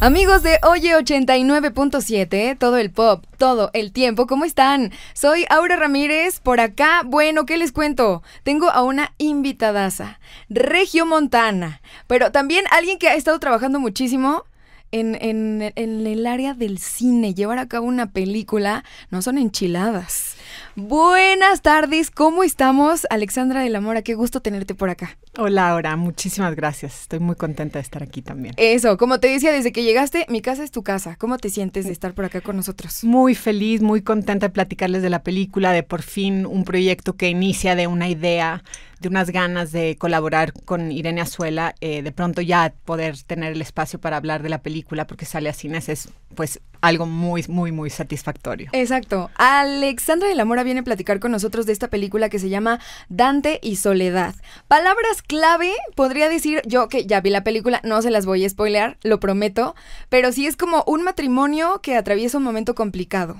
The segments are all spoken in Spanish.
Amigos de Oye 89.7, todo el pop, todo el tiempo, ¿cómo están? Soy Aura Ramírez, por acá, bueno, ¿qué les cuento? Tengo a una invitadaza, Regio Montana, pero también alguien que ha estado trabajando muchísimo en, el área del cine, llevar a cabo una película, no son enchiladas. Buenas tardes, ¿cómo estamos? Alexandra de la Mora, qué gusto tenerte por acá. Hola, Laura, muchísimas gracias. Estoy muy contenta de estar aquí también. Eso, como te decía, desde que llegaste, mi casa es tu casa. ¿Cómo te sientes de estar por acá con nosotros? Muy feliz, muy contenta de platicarles de la película, de por fin un proyecto que inicia de una idea, de unas ganas de colaborar con Irene Azuela, eh, de pronto ya poder tener el espacio para hablar de la película porque sale a cines es pues algo muy, muy, muy satisfactorio. Exacto. Alexandra de la Mora viene a platicar con nosotros de esta película que se llama Dante y Soledad. Palabras clave, podría decir yo que ya vi la película, no se las voy a spoilear, lo prometo, pero sí es como un matrimonio que atraviesa un momento complicado.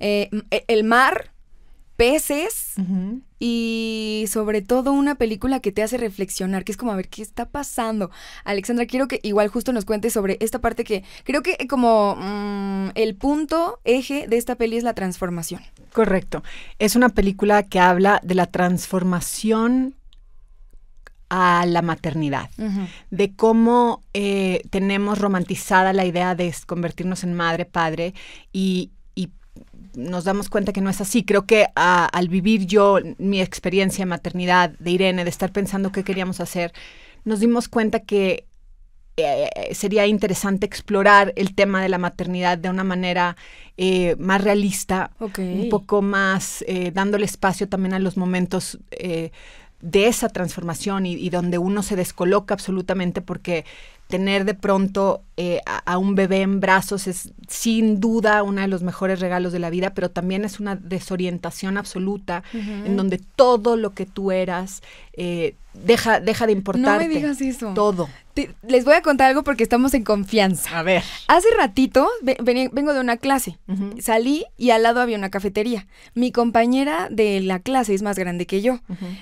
Eh, eh, el mar, peces y sobre todo una película que te hace reflexionar, que es como a ver qué está pasando. Alexandra, quiero que igual justo nos cuentes sobre esta parte que creo que eh, como mm, el punto eje de esta peli es la transformación. Correcto. Es una película que habla de la transformación a la maternidad, de cómo eh, tenemos romantizada la idea de convertirnos en madre, padre y, nos damos cuenta que no es así. Creo que al vivir yo mi experiencia de maternidad de Irene, de estar pensando qué queríamos hacer, nos dimos cuenta que eh, sería interesante explorar el tema de la maternidad de una manera eh, más realista, un poco más dándole espacio también a los momentos de esa transformación y, donde uno se descoloca absolutamente porque tener de pronto eh, a, un bebé en brazos es sin duda uno de los mejores regalos de la vida, pero también es una desorientación absoluta en donde todo lo que tú eras eh, deja, de importar No me digas eso. Todo. les voy a contar algo porque estamos en confianza. A ver. Hace ratito vengo de una clase. Salí y al lado había una cafetería. Mi compañera de la clase es más grande que yo.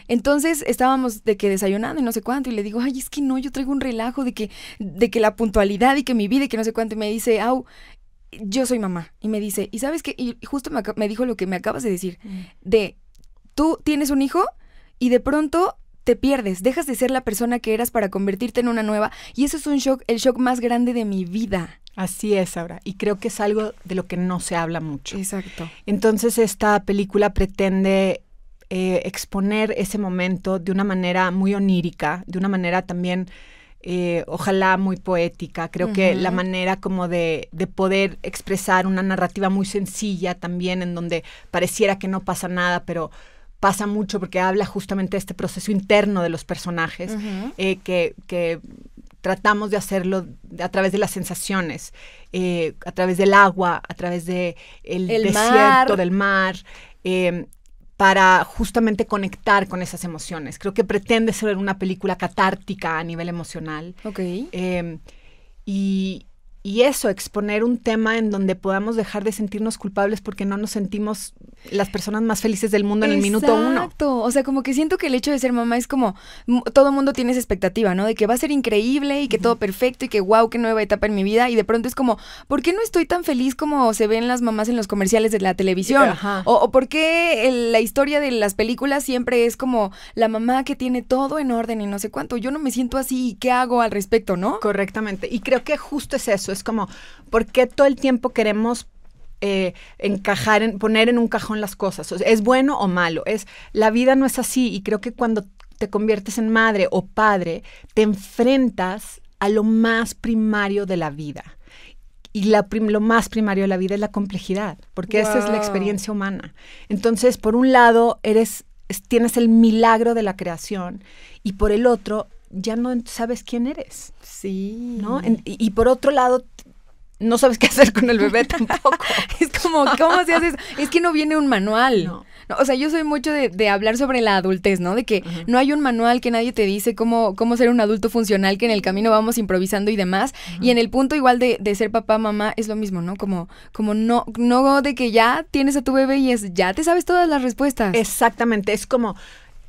Entonces estábamos de que desayunando y no sé cuánto. Y le digo, ay, es que no, yo traigo un relajo de que, de que la puntualidad y que mi vida y que no sé cuánto. Y me dice, au, yo soy mamá. Y me dice, ¿y sabes qué? Y justo me, dijo lo que me acabas de decir. Mm. De, tú tienes un hijo y de pronto te pierdes, dejas de ser la persona que eras para convertirte en una nueva y eso es un shock, el shock más grande de mi vida. Así es, ahora y creo que es algo de lo que no se habla mucho. Exacto. Entonces esta película pretende eh, exponer ese momento de una manera muy onírica, de una manera también... Eh, ojalá muy poética. Creo que la manera como de, de, poder expresar una narrativa muy sencilla también, en donde pareciera que no pasa nada, pero pasa mucho porque habla justamente de este proceso interno de los personajes eh, que, tratamos de hacerlo a través de las sensaciones, eh, a través del agua, a través del desierto, del mar. Eh, para justamente conectar con esas emociones. Creo que pretende ser una película catártica a nivel emocional. Ok. y, y eso, exponer un tema en donde podamos dejar de sentirnos culpables porque no nos sentimos las personas más felices del mundo en el minuto uno. Exacto. O sea, como que siento que el hecho de ser mamá es como todo mundo tiene esa expectativa, ¿no? De que va a ser increíble y que todo perfecto y que wow, qué nueva etapa en mi vida. Y de pronto es como, ¿por qué no estoy tan feliz como se ven las mamás en los comerciales de la televisión? O, o, por qué la historia de las películas siempre es como la mamá que tiene todo en orden y no sé cuánto. Yo no me siento así y qué hago al respecto, ¿no? Correctamente. Y creo que justo es eso es como, ¿por qué todo el tiempo queremos eh, encajar, en, poner en un cajón las cosas? ¿Es bueno o malo? Es, la vida no es así y creo que cuando te conviertes en madre o padre, te enfrentas a lo más primario de la vida. Y lo más primario de la vida es la complejidad, porque esa es la experiencia humana. Entonces, por un lado, eres, tienes el milagro de la creación y por el otro, ya no sabes quién eres. Sí. ¿No? y, por otro lado, no sabes qué hacer con el bebé tampoco. es como, ¿cómo se hace eso? Es que no viene un manual. No. o sea, yo soy mucho de, hablar sobre la adultez, ¿no? De que no hay un manual que nadie te dice cómo, cómo ser un adulto funcional, que en el camino vamos improvisando y demás. Y en el punto igual de, de, ser papá, mamá, es lo mismo, ¿no? Como, como no, no de que ya tienes a tu bebé y es ya te sabes todas las respuestas. Exactamente, es como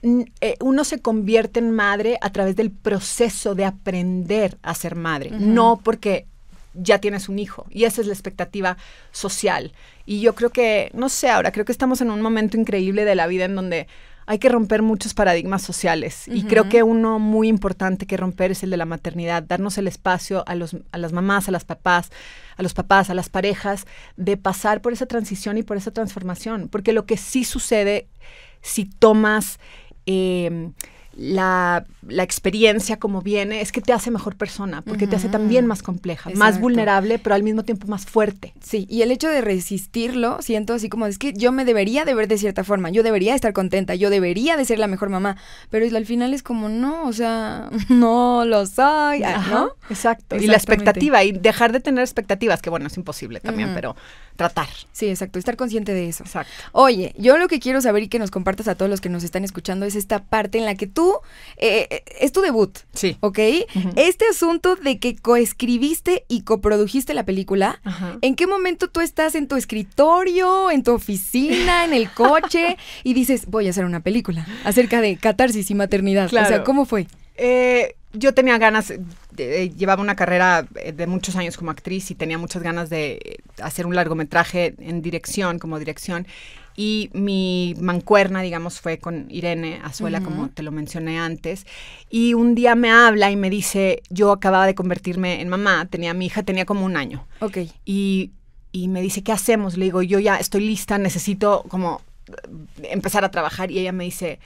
eh, uno se convierte en madre a través del proceso de aprender a ser madre, no porque ya tienes un hijo. Y esa es la expectativa social. Y yo creo que, no sé, ahora creo que estamos en un momento increíble de la vida en donde hay que romper muchos paradigmas sociales. Y creo que uno muy importante que romper es el de la maternidad, darnos el espacio a, a las mamás, a las papás, a los papás, a las parejas, de pasar por esa transición y por esa transformación. Porque lo que sí sucede si tomas eh, la, experiencia como viene es que te hace mejor persona, porque te hace también más compleja, más vulnerable, pero al mismo tiempo más fuerte. Sí, y el hecho de resistirlo, siento así como, es que yo me debería de ver de cierta forma, yo debería estar contenta, yo debería de ser la mejor mamá, pero al final es como, no, o sea, no lo soy, ah, ¿no? exacto. Y la expectativa, y dejar de tener expectativas, que bueno, es imposible también, pero tratar. Sí, exacto, estar consciente de eso. Exacto. Oye, yo lo que quiero saber y que nos compartas a todos los que nos están escuchando es esta parte en la que tú eh, eh, es tu debut. Sí. ¿Ok? Este asunto de que coescribiste y coprodujiste la película, ¿en qué momento tú estás en tu escritorio, en tu oficina, en el coche y dices, voy a hacer una película acerca de catarsis y maternidad? O sea, ¿cómo fue? Eh, yo tenía ganas, llevaba una carrera de muchos años como actriz y tenía muchas ganas de hacer un largometraje en dirección, como dirección y mi mancuerna, digamos, fue con Irene Azuela, como te lo mencioné antes, y un día me habla y me dice, yo acababa de convertirme en mamá, tenía mi hija, tenía como un año. Ok. Y, me dice, ¿qué hacemos? Le digo, yo ya estoy lista, necesito como eh, empezar a trabajar y ella me dice,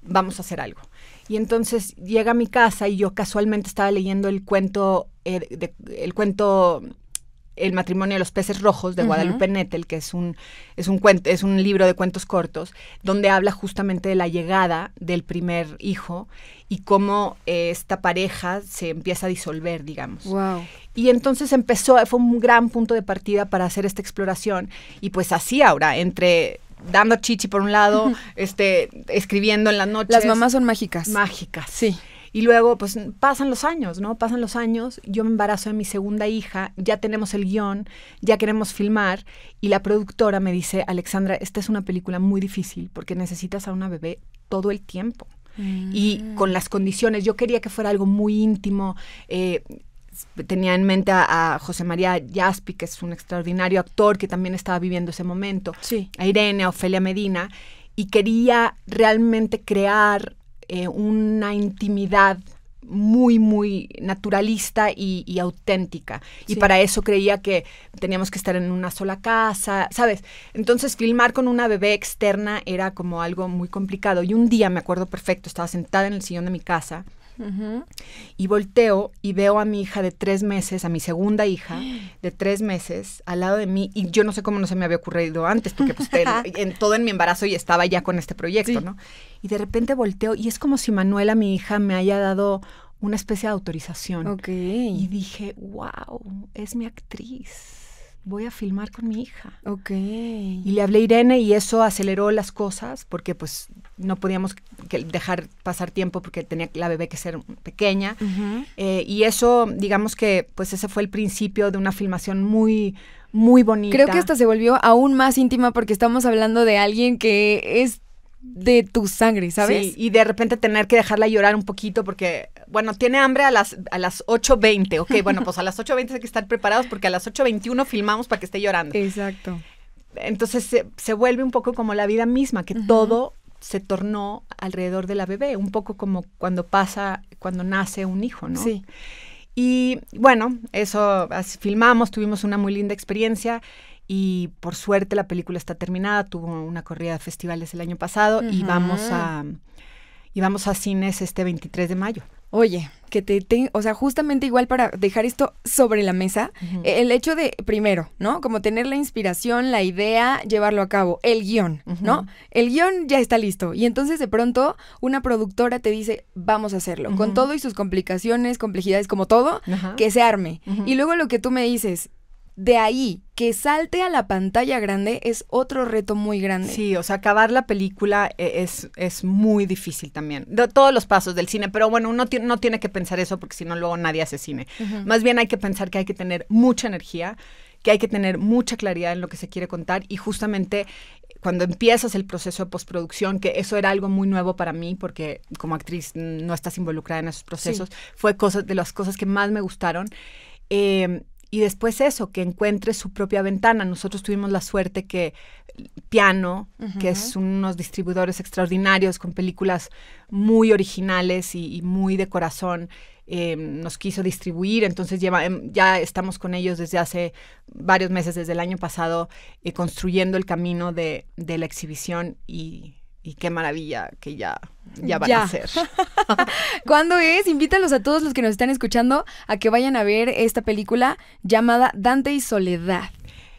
vamos a hacer algo. Y entonces llega a mi casa y yo casualmente estaba leyendo el cuento, eh, el cuento el matrimonio de los peces rojos de Guadalupe Nettel, que es un, es, un cuento, es un libro de cuentos cortos, donde habla justamente de la llegada del primer hijo y cómo eh, esta pareja se empieza a disolver, digamos. Wow. Y entonces empezó, fue un gran punto de partida para hacer esta exploración. Y pues así ahora, entre dando chichi por un lado, este, escribiendo en la noche. Las mamás son mágicas. Mágicas. Sí. Y luego, pues pasan los años, ¿no? Pasan los años, yo me embarazo de mi segunda hija, ya tenemos el guión, ya queremos filmar, y la productora me dice, Alexandra, esta es una película muy difícil porque necesitas a una bebé todo el tiempo. Y mm. con las condiciones, yo quería que fuera algo muy íntimo. Eh, tenía en mente a, José María Jaspi, que es un extraordinario actor que también estaba viviendo ese momento, sí. a Irene, a Ofelia Medina, y quería realmente crear eh, una intimidad muy, muy naturalista y, auténtica. Y para eso creía que teníamos que estar en una sola casa, ¿sabes? Entonces filmar con una bebé externa era como algo muy complicado. Y un día, me acuerdo perfecto, estaba sentada en el sillón de mi casa y volteo y veo a mi hija de tres meses, a mi segunda hija de tres meses, al lado de mí. Y yo no sé cómo no se me había ocurrido antes, porque pues, en, todo en mi embarazo y estaba ya con este proyecto, ¿no? Y de repente volteo y es como si Manuela, mi hija, me haya dado una especie de autorización. Ok. Y dije, wow, es mi actriz voy a filmar con mi hija. Ok. Y le hablé a Irene y eso aceleró las cosas porque pues no podíamos dejar pasar tiempo porque tenía la bebé que ser pequeña. Eh, y eso, digamos que pues ese fue el principio de una filmación muy, muy bonita. Creo que esta se volvió aún más íntima porque estamos hablando de alguien que es de tu sangre, ¿sabes? Sí, y de repente tener que dejarla llorar un poquito porque, bueno, tiene hambre a las, a las 8.20, ok, bueno, pues a las 8.20 hay que estar preparados porque a las 8.21 filmamos para que esté llorando. Exacto. Entonces se, vuelve un poco como la vida misma, que todo se tornó alrededor de la bebé, un poco como cuando pasa, cuando nace un hijo, ¿no? Sí. Y bueno, eso, filmamos, tuvimos una muy linda experiencia y por suerte la película está terminada, tuvo una corrida de festivales el año pasado y vamos a y vamos a cines este 23 de mayo. Oye, que te, o sea, justamente igual para dejar esto sobre la mesa, e, el hecho de, primero, ¿no? Como tener la inspiración, la idea, llevarlo a cabo, el guión, ¿no? El guión ya está listo. Y entonces de pronto una productora te dice, vamos a hacerlo, con todo y sus complicaciones, complejidades, como todo, que se arme. Y luego lo que tú me dices, de ahí que salte a la pantalla grande es otro reto muy grande. Sí, o sea, acabar la película e-, es, es muy difícil también. De todos los pasos del cine, pero bueno, uno no tiene que pensar eso porque si no, luego nadie hace cine. Más bien hay que pensar que hay que tener mucha energía, que hay que tener mucha claridad en lo que se quiere contar y justamente cuando empiezas el proceso de postproducción, que eso era algo muy nuevo para mí, porque como actriz no estás involucrada en esos procesos, fue cosa, de las cosas que más me gustaron. Eh, y después eso, que encuentre su propia ventana. Nosotros tuvimos la suerte que Piano, que es unos distribuidores extraordinarios con películas muy originales y, muy de corazón, em, nos quiso distribuir, entonces lleva, em, ya estamos con ellos desde hace varios meses, desde el año pasado, eh, construyendo el camino de, de la exhibición y y qué maravilla que ya, ya van a ser. ¿Cuándo es? Invítalos a todos los que nos están escuchando a que vayan a ver esta película llamada Dante y Soledad.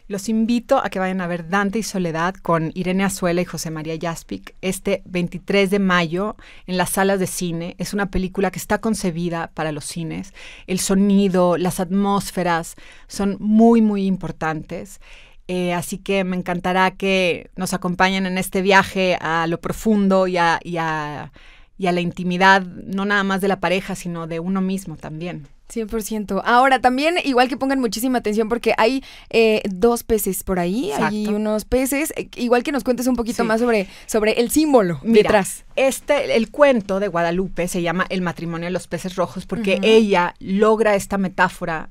Los invito a que vayan a ver Dante y Soledad con Irene Azuela y José María Jaspic este 23 de mayo en las salas de cine. Es una película que está concebida para los cines. El sonido, las atmósferas son muy, muy importantes. Eh, así que me encantará que nos acompañen en este viaje a lo profundo y a, y a, la intimidad, no nada más de la pareja, sino de uno mismo también. 100%. Ahora, también igual que pongan muchísima atención porque hay eh, dos peces por ahí, hay unos peces. Eh, igual que nos cuentes un poquito más sobre, sobre el símbolo detrás. Este, el cuento de Guadalupe se llama El matrimonio de los peces rojos porque ella logra esta metáfora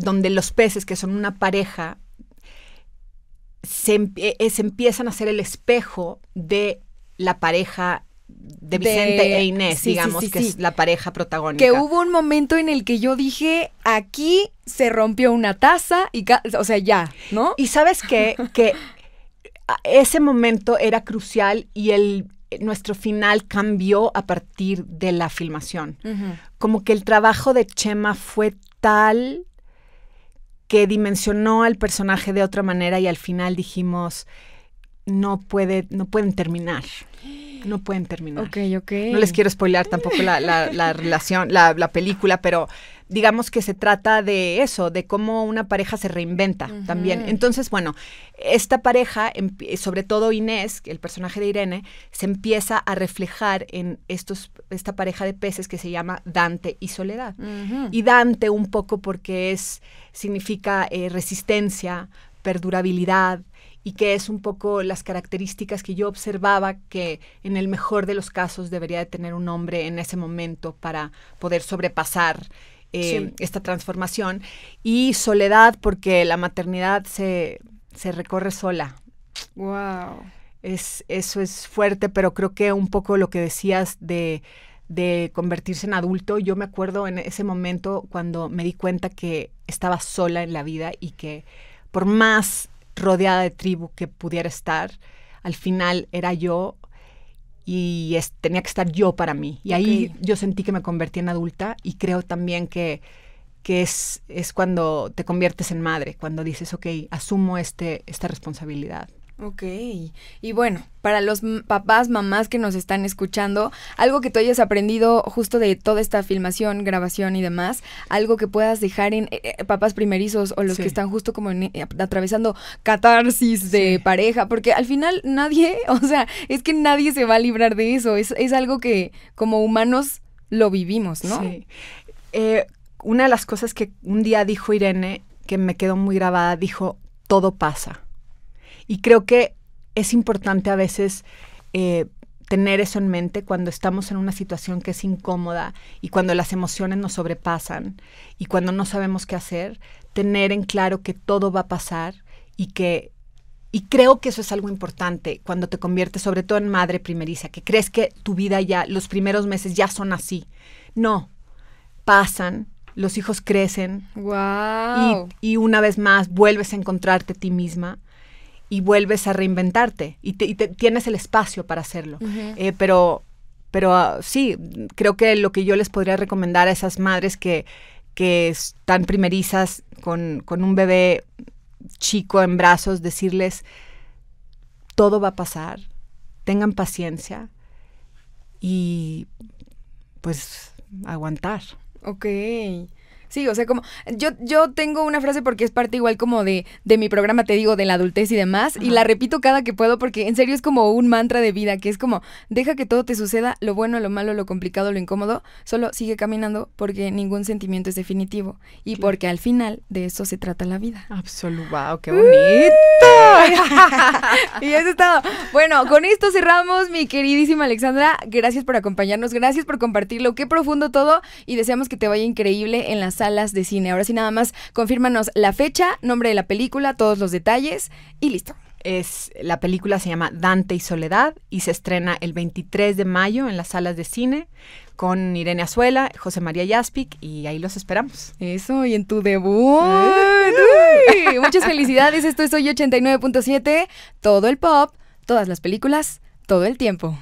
donde los peces, que son una pareja, se, eh, empiezan a ser el espejo de la pareja de Vicente e Inés, digamos, que es la pareja protagónica. Que hubo un momento en el que yo dije, aquí se rompió una taza y, o sea, ya, ¿no? Y sabes qué? que ese momento era crucial y el, nuestro final cambió a partir de la filmación. Como que el trabajo de Chema fue tal que dimensionó al personaje de otra manera y al final dijimos, no, puede, no pueden terminar. No pueden terminar. Ok, No les quiero spoilar tampoco la, relación, la película, pero digamos que se trata de eso, de cómo una pareja se reinventa también. Entonces, bueno, esta pareja, sobre todo Inés, el personaje de Irene, se empieza a reflejar en estos, esta pareja de peces que se llama Dante y Soledad. Y Dante un poco porque es, significa eh, resistencia, perdurabilidad, y que es un poco las características que yo observaba que en el mejor de los casos debería de tener un hombre en ese momento para poder sobrepasar eh, esta transformación. Y soledad, porque la maternidad se, recorre sola. Wow. Es, eso es fuerte, pero creo que un poco lo que decías de, de convertirse en adulto, yo me acuerdo en ese momento cuando me di cuenta que estaba sola en la vida y que por más rodeada de tribu que pudiera estar, al final era yo y tenía que estar yo para mí. Y ahí yo sentí que me convertí en adulta y creo también que, es, cuando te conviertes en madre, cuando dices, ok, asumo este, esta responsabilidad. Ok. Y bueno, para los papás, mamás que nos están escuchando, algo que tú hayas aprendido justo de toda esta filmación, grabación y demás, algo que puedas dejar en eh, eh, papás primerizos o los que están justo como eh, atravesando catarsis de pareja, porque al final nadie, o sea, es que nadie se va a librar de eso, es, es algo que como humanos lo vivimos, ¿no? Sí. una de las cosas que un día dijo Irene, que me quedó muy grabada, dijo, todo pasa y creo que es importante a veces eh, tener eso en mente cuando estamos en una situación que es incómoda y cuando las emociones nos sobrepasan y cuando no sabemos qué hacer, tener en claro que todo va a pasar y que y creo que eso es algo importante cuando te conviertes, sobre todo en madre primeriza, que crees que tu vida ya, los primeros meses ya son así. No, pasan, los hijos crecen. Wow. Y, y una vez más vuelves a encontrarte a ti misma y vuelves a reinventarte y, tienes el espacio para hacerlo. Eh, pero pero ah, sí, creo que lo que yo les podría recomendar a esas madres que, que están primerizas con, con un bebé chico en brazos, decirles, todo va a pasar, tengan paciencia y pues aguantar. Ok. Sí, o sea, como yo, yo tengo una frase porque es parte igual como de, de mi programa, te digo, de la adultez y demás, y la repito cada que puedo porque en serio es como un mantra de vida, que es como, deja que todo te suceda, lo bueno, lo malo, lo complicado, lo incómodo, solo sigue caminando porque ningún sentimiento es definitivo y porque al final de eso se trata la vida. Absoluto, qué bonito. y eso es Bueno, con esto cerramos, mi queridísima Alexandra, gracias por acompañarnos, gracias por compartirlo, qué profundo todo y deseamos que te vaya increíble en las salas de cine. Ahora sí, nada más, confírmanos la fecha, nombre de la película, todos los detalles y listo. Es, la película se llama Dante y Soledad y se estrena el 23 de mayo en las salas de cine con Irene Azuela, José María Yaspic y ahí los esperamos. Eso, y en tu debut. ¡Eh! muchas felicidades, esto es hoy 89.7, todo el pop, todas las películas, todo el tiempo.